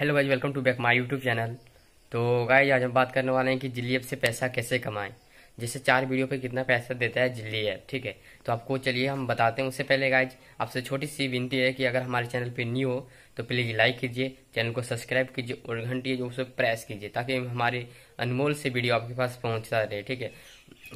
hello guys welcome to back my YouTube channel तो guys आज हम बात करने वाले हैं कि जिली ऐप से पैसा कैसे कमाएं जैसे चार वीडियो पे कितना पैसा देता है जिली ऐप ठीक है तो आपको चलिए हम बताते हैं उससे पहले गाइज आपसे छोटी सी विनती है कि अगर हमारे चैनल पे न्यू हो तो प्लीज़ लाइक कीजिए चैनल को सब्सक्राइब कीजिए और घंटी जो उसे प्रेस कीजिए ताकि हमारे अनमोल से वीडियो आपके पास पहुँचता रहे ठीक है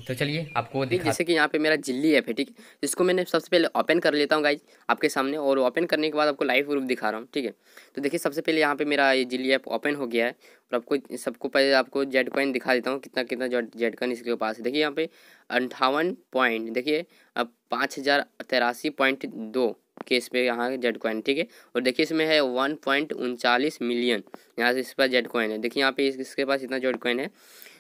तो चलिए आपको जैसे कि यहाँ पे मेरा जिल्ली ऐप है ठीक है जिसको मैंने सबसे पहले ओपन कर लेता हूँ गाइज आपके सामने और ओपन करने के बाद आपको लाइव प्रूफ दिखा रहा हूँ ठीक है तो देखिए सबसे पहले यहाँ पे मेरा ये जिल्ली ऐप ओपन हो गया है और आपको सबको पहले आपको जेड कॉइन दिखा देता हूँ कितना कितना जेड कॉइन इसके पास है देखिए यहाँ पे अंठावन पॉइंट देखिए अब पाँच हज़ार तिरासी पॉइंट दो के इस पर यहाँ जेड कॉइन ठीक है और देखिए इसमें है वन पॉइंट उनचालीस मिलियन यहाँ से इस पर जेड कॉइन है देखिए यहाँ पे इसके पास इतना जेड कॉइन है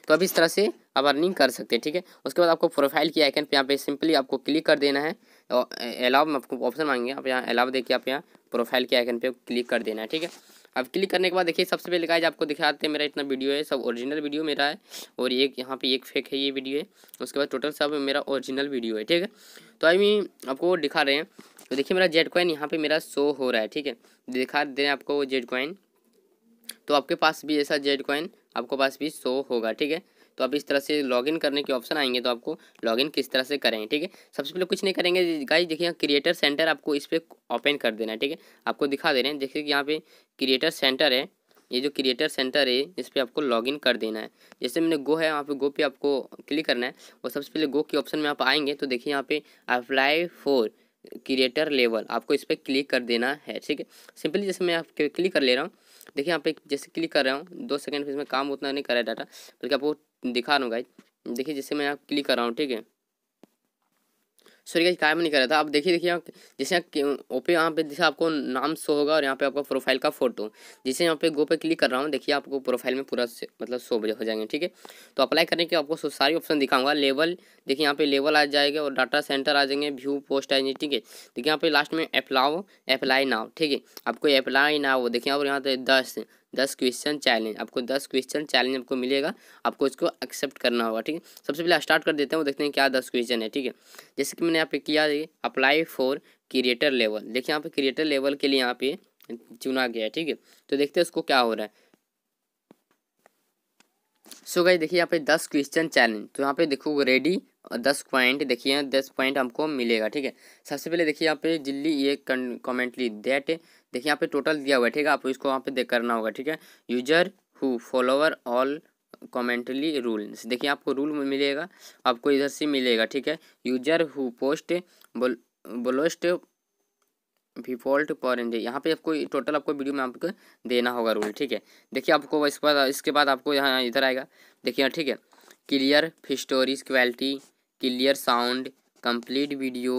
तो अब इस तरह से आप अर्निंग कर सकते हैं ठीक है उसके बाद आपको प्रोफाइल की आइकन पे यहाँ पे सिंपली आपको क्लिक कर देना है और अलाव में आपको ऑप्शन मांगेंगे आप यहाँ अलाव देखिए आप यहाँ प्रोफाइल के आइकन पे क्लिक कर देना है ठीक है अब क्लिक करने के बाद देखिए सबसे पहले गाइज आपको दिखाते हैं मेरा इतना वीडियो है सब ओरिजिनल वीडियो मेरा है और एक यहाँ पे एक फेक है ये वीडियो है उसके बाद टोटल सब मेरा ओरिजिनल वीडियो है ठीक है तो आई मीन आपको दिखा रहे हैं तो देखिए मेरा जेड कॉइन यहाँ पे मेरा शो हो रहा है ठीक है दिखा दे रहे हैं आपको वो जेड कॉइन तो आपके पास भी ऐसा जेड कॉइन आपको पास भी शो होगा ठीक है तो आप इस तरह से लॉगिन करने के ऑप्शन आएंगे तो आपको लॉगिन किस तरह से करें ठीक है सबसे पहले कुछ नहीं करेंगे गाइस देखिए क्रिएटर सेंटर आपको इस पर ओपन कर देना है ठीक है आपको दिखा दे रहे हैं देखिए यहाँ पे क्रिएटर सेंटर है ये जो क्रिएटर सेंटर है इस पर आपको लॉगिन कर देना है जैसे मैंने गो है वहाँ पे गो पे आपको क्लिक करना है और सबसे पहले गो के ऑप्शन में आप आएंगे तो देखिए यहाँ पे अप्लाई फोर क्रिएटर लेवल आपको इस पर क्लिक कर देना है ठीक है सिंपली जैसे मैं आपके क्लिक कर ले रहा हूँ देखिए यहाँ पे जैसे क्लिक कर रहा हूँ दो सेकंड इसमें काम उतना नहीं कर रहा है डाटा बल्कि आपको दिखा रहा हूँ गाइज देखिए जैसे मैं आप क्लिक कर रहा हूँ ठीक है सॉरी गाइज कायम नहीं कर रहा था आप देखिए देखिए यहाँ जैसे यहाँ ओपे यहाँ पे जैसे आपको नाम शो होगा और यहाँ पे आपका प्रोफाइल का फोटो जैसे यहाँ पे गो पे क्लिक कर रहा हूँ देखिए आपको प्रोफाइल में पूरा मतलब शो हो जाएंगे ठीक है तो अप्लाई करने के आपको सारी ऑप्शन दिखाऊंगा लेवल देखिए यहाँ पे लेवल आ जाएगा और डाटा सेंटर आ जाएंगे व्यू पोस्ट आ जाएंगे ठीक है देखिए यहाँ पे लास्ट में अप्लाओ अप्लाई नाव ठीक है आपको अप्लाई नाव देखिए और यहाँ पे दस दस क्वेश्चन चैलेंज आपको दस क्वेश्चन चैलेंज आपको मिलेगा आपको इसको एक्सेप्ट करना होगा ठीक है सबसे पहले स्टार्ट कर देते हैं वो देखते हैं क्या दस क्वेश्चन है ठीक है जैसे कि मैंने यहाँ पे किया अप्लाई फॉर क्रिएटर लेवल देखिए यहाँ पे क्रिएटर लेवल के लिए यहाँ पे चुना गया है ठीक है तो देखते हैं उसको क्या हो रहा है सो गई देखिए यहाँ पे दस क्वेश्चन चैलेंज तो यहाँ पे देखो रेडी और दस पॉइंट देखिए दस पॉइंट हमको मिलेगा ठीक है सबसे पहले देखिए यहाँ पे जिल्ली ये कमेंटली दैट देखिए यहाँ पे टोटल दिया हुआ है ठीक है आपको इसको वहाँ पे देख करना होगा ठीक है user who follower all commonly rule देखिए आपको रूल मिलेगा आपको इधर से मिलेगा ठीक है यूजर हु पोस्ट बोलोस्ट ब्लोस्ट डिफॉल्ट पॉरेंज यहाँ पे आपको टोटल आपको वीडियो में आपको देना होगा रूल ठीक है देखिए आपको इसके बाद इसके बाद आपको यहाँ इधर आएगा देखिए ठीक है clear stories quality clear sound complete video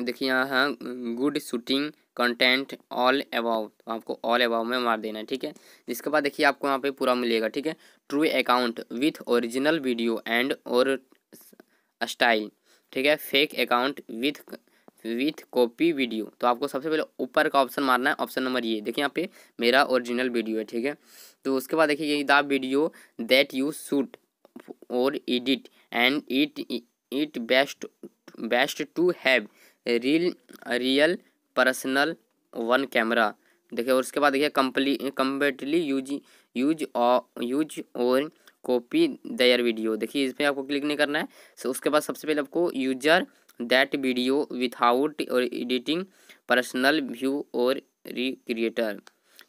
देखिए यहाँ गुड हाँ, शूटिंग कंटेंट ऑल अबाउ तो आपको ऑल अबाउ में मार देना है ठीक है इसके बाद देखिए आपको यहाँ पे पूरा मिलेगा ठीक है true account with original video and और स्टाइल ठीक है fake account with with copy video तो आपको सबसे पहले ऊपर का ऑप्शन मारना है ऑप्शन नंबर ये देखिए यहाँ पे मेरा ओरिजिनल वीडियो है ठीक है तो उसके बाद देखिए यही the video that you shoot और edit and it it best best to have reel real personal one camera देखिए और उसके बाद देखिए कम्पली कम्प्लीटली यूज यूज और यूज और कॉपी दर वीडियो देखिए इस पर आपको क्लिक नहीं करना है सो उसके बाद सबसे पहले आपको यूजर दैट वीडियो विथआउट और एडिटिंग पर्सनल व्यू और रिक्रिएटर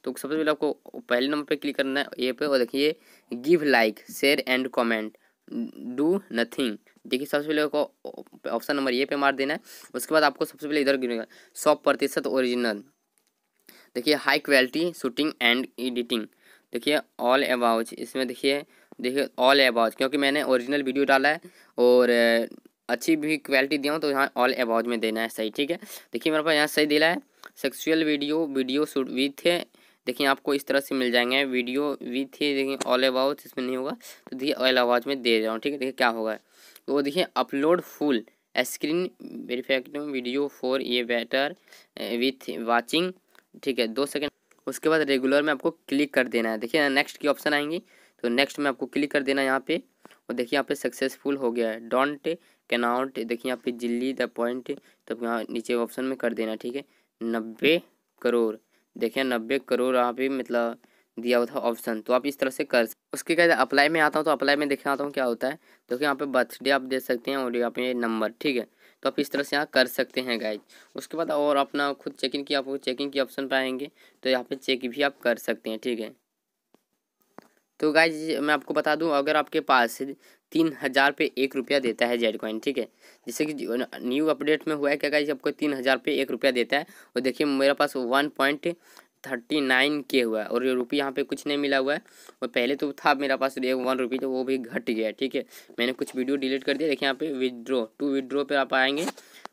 तो सबसे पहले आपको पहले नंबर पे क्लिक करना है ये पे और देखिए give like share and comment do nothing देखिए सबसे पहले आपको ऑप्शन नंबर ए पे मार देना है उसके बाद आपको सबसे पहले इधर गिरेगा सौ प्रतिशत ओरिजिनल देखिए high quality shooting and editing देखिए ऑल अबाउट इसमें देखिए देखिए ऑल अबाउट क्योंकि मैंने ओरिजिनल वीडियो डाला है और अच्छी भी क्वालिटी दिया हूँ तो यहाँ ऑल अबाउट में देना है सही ठीक है देखिए मेरे पास यहाँ सही दिला है sexual video video shoot with देखिए आपको इस तरह से मिल जाएंगे वीडियो विथ देखिए ऑल अबाउट इसमें नहीं होगा तो देखिए ऑल अबाउट में दे रहा हूँ ठीक है देखिए क्या होगा वो देखिए upload full screen verified video for ये बेटर विथ वाचिंग ठीक है दो सेकेंड उसके बाद रेगुलर में आपको क्लिक कर देना है देखिए नेक्स्ट की ऑप्शन आएंगी तो नेक्स्ट में आपको क्लिक कर देना है यहाँ पे और देखिए यहाँ पे सक्सेसफुल हो गया है डोंट कैनआउट देखिए यहाँ पे जिल्ली द पॉइंट तब यहाँ नीचे ऑप्शन में कर देना ठीक है नब्बे करोड़ देखिए नब्बे करोड़ यहाँ पे मतलब दिया हुआ था ऑप्शन तो आप इस तरह से कर उसके कहते अप्लाई में आता हूँ तो अप्लाई में आता हूँ क्या होता है तो यहाँ पे बर्थडे आप दे सकते हैं और यहाँ पे नंबर ठीक है तो आप इस तरह से यहाँ कर सकते हैं गाइज उसके बाद और अपना खुद चेकिंग की आप चेकिंग की ऑप्शन पर आएंगे तो यहाँ पे चेक भी आप कर सकते हैं ठीक है तो गाइज मैं आपको बता दूँ अगर आपके पास तीन हज़ार पे एक रुपया देता है जेड कॉइन ठीक है जैसे कि न्यू अपडेट में हुआ है क्या गाइज आपको तीन हज़ार पे एक रुपया देता है और देखिए मेरे पास one point thirty nine K हुआ है और ये रुपये यहाँ पे कुछ नहीं मिला हुआ है और पहले तो था मेरा पास वन रुपी तो वो भी घट गया ठीक है मैंने कुछ वीडियो डिलीट कर दिया देखिए यहाँ पे विदड्रो टू विदड्रो पे आप आएंगे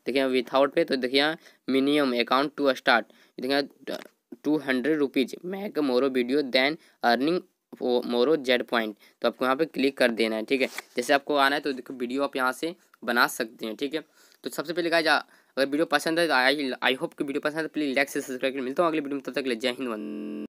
देखिए विथआउट पे तो देखिए यहाँ मिनिमम अकाउंट टू स्टार्ट देखिए two hundred rupees make more video then earning more Z point तो आपको यहाँ पे क्लिक कर देना है ठीक है जैसे आपको आना है तो देखो वीडियो आप यहाँ से बना सकते हैं ठीक है तो सबसे पहले कहा जा अगर वीडियो पसंद है तो आई आई होप कि वीडियो पसंद है प्लीज़ लाइक से सब्सक्राइब कर मिलता हूँ अगले वीडियो में तब तक ले जय हिंद